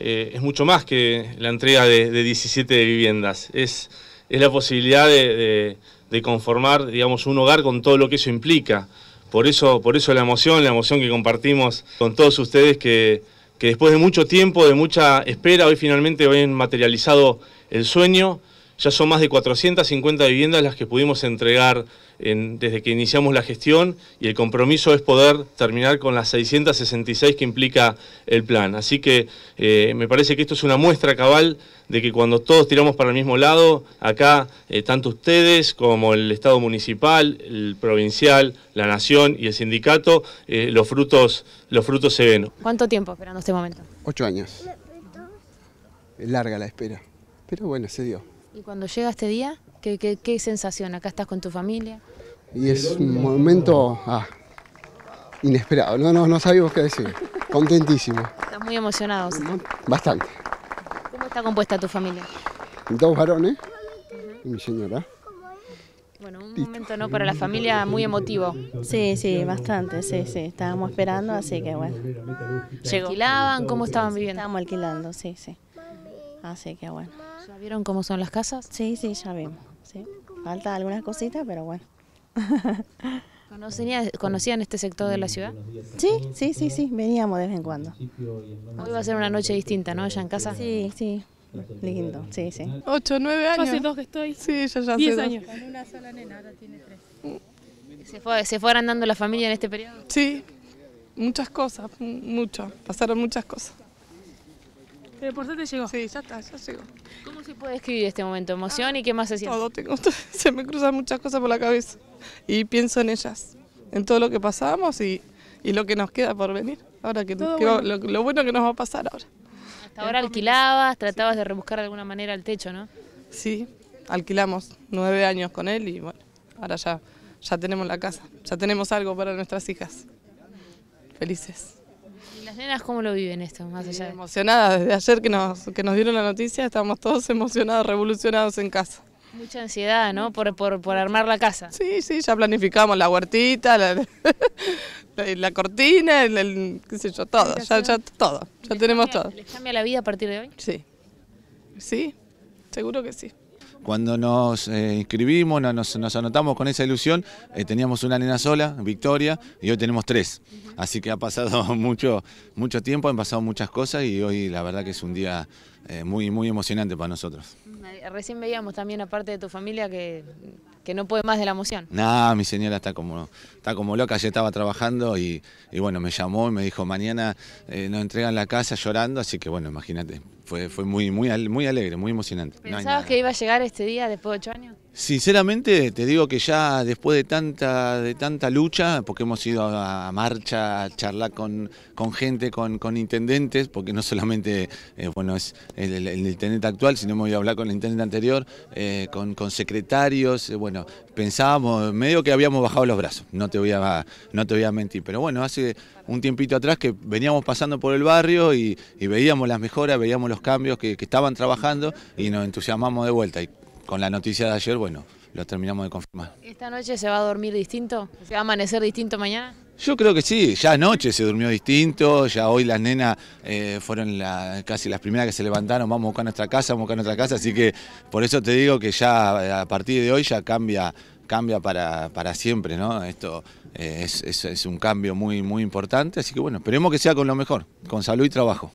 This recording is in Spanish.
Eh, es mucho más que la entrega de, 17 viviendas. Es, la posibilidad de, conformar, un hogar con todo lo que eso implica. Por eso, por eso la emoción, la emoción que compartimos con todos ustedes que, que después de mucho tiempo, de mucha espera, hoy finalmente hoy han materializado el sueño. Ya son más de 450 viviendas las que pudimos entregar desde que iniciamos la gestión y el compromiso es poder terminar con las 666 que implica el plan. Así que eh, me parece que esto es una muestra cabal de que cuando todos tiramos para el mismo lado, acá eh, tanto ustedes como el Estado municipal, el provincial, la Nación y el sindicato, eh, los, frutos, los frutos se ven. ¿Cuánto tiempo esperando este momento? Ocho años. Es larga la espera, pero bueno, se dio. ¿Y cuando llega este día, qué, sensación? ¿Acá estás con tu familia? Y es un momento ah, inesperado, no, no, no sabíamos qué decir. Contentísimo. Estás muy emocionado. Bastante. ¿Cómo está compuesta tu familia? Dos varones mi señora. Bueno, un momento no para la familia muy emotivo. Sí, sí, bastante, sí, sí. Estábamos esperando, así que bueno. ¿Se alquilaban? ¿Cómo estaban viviendo? Estábamos alquilando, sí, sí. Así que bueno. ¿Ya vieron cómo son las casas? Sí, sí, ya vimos. Falta algunas cositas, pero bueno. ¿Conocían, ¿Conocían este sector de la ciudad? Sí, sí, sí, sí, veníamos de vez en cuando. Hoy va a ser una noche distinta, ¿no? Ya en casa. Sí, sí, lindo, sí, sí. Ocho, nueve años. hace dos que estoy. Sí, ya ya Diez años. Con una sola nena, ahora tiene tres. ¿Se fue, ¿Se fue agrandando la familia en este periodo? Sí, muchas cosas, mucho, pasaron muchas cosas. Pero eh, por te llegó. Sí, ya está, ya llegó. ¿Cómo se puede describir este momento? ¿Emoción y qué más se Todo, tengo, se me cruzan muchas cosas por la cabeza y pienso en ellas, en todo lo que pasamos y, y lo que nos queda por venir. Ahora que, Lo, bueno que nos va a pasar ahora. Hasta ahora alquilabas, tratabas de rebuscar de alguna manera el techo, ¿no? Sí, alquilamos nueve años con él y bueno, ahora ya, ya tenemos la casa, ya tenemos algo para nuestras hijas. Felices. ¿Las cómo lo viven esto? Más allá Emocionadas, desde ayer que nos, que nos dieron la noticia estamos todos emocionados, revolucionados en casa. Mucha ansiedad, ¿no? Por, por, armar la casa. Sí, sí, ya planificamos la huertita, la, cortina, el, qué sé yo, todo, ya, todo, ya tenemos todo. ¿Les cambia la vida a partir de hoy? Sí, sí, seguro que sí. Cuando nos eh, inscribimos, nos, anotamos con esa ilusión, eh, teníamos una nena sola, Victoria, y hoy tenemos tres. Así que ha pasado mucho, mucho tiempo, han pasado muchas cosas y hoy la verdad que es un día eh, muy, muy emocionante para nosotros. Recién veíamos también, aparte de tu familia, que que no puede más de la emoción. No, mi señora está como, está como loca, yo estaba trabajando y, bueno, me llamó y me dijo, mañana eh, nos entregan la casa llorando, así que bueno, imagínate, fue, fue muy, muy, muy alegre, muy emocionante. ¿Pensabas que iba a llegar este día después de ocho años? Sinceramente te digo que ya después de tanta, de tanta lucha, porque hemos ido a marcha, a charlar con, gente, con, intendentes, porque no solamente eh, bueno, es el, intendente actual, sino hemos ido a hablar con el intendente anterior, eh, con, secretarios, eh, bueno, pensábamos, medio que habíamos bajado los brazos, no te, voy a, no te voy a mentir, pero bueno, hace un tiempito atrás que veníamos pasando por el barrio y, veíamos las mejoras, veíamos los cambios que, estaban trabajando y nos entusiasmamos de vuelta con la noticia de ayer, bueno, lo terminamos de confirmar. ¿Esta noche se va a dormir distinto? ¿Se va a amanecer distinto mañana? Yo creo que sí, ya anoche se durmió distinto, ya hoy las nenas eh, fueron casi las primeras que se levantaron, vamos a buscar nuestra casa, vamos a buscar nuestra casa, así que por eso te digo que ya eh, a partir de hoy ya cambia cambia para, para siempre, ¿no? Esto eh, es, es un cambio muy, muy importante, así que bueno, esperemos que sea con lo mejor, con salud y trabajo.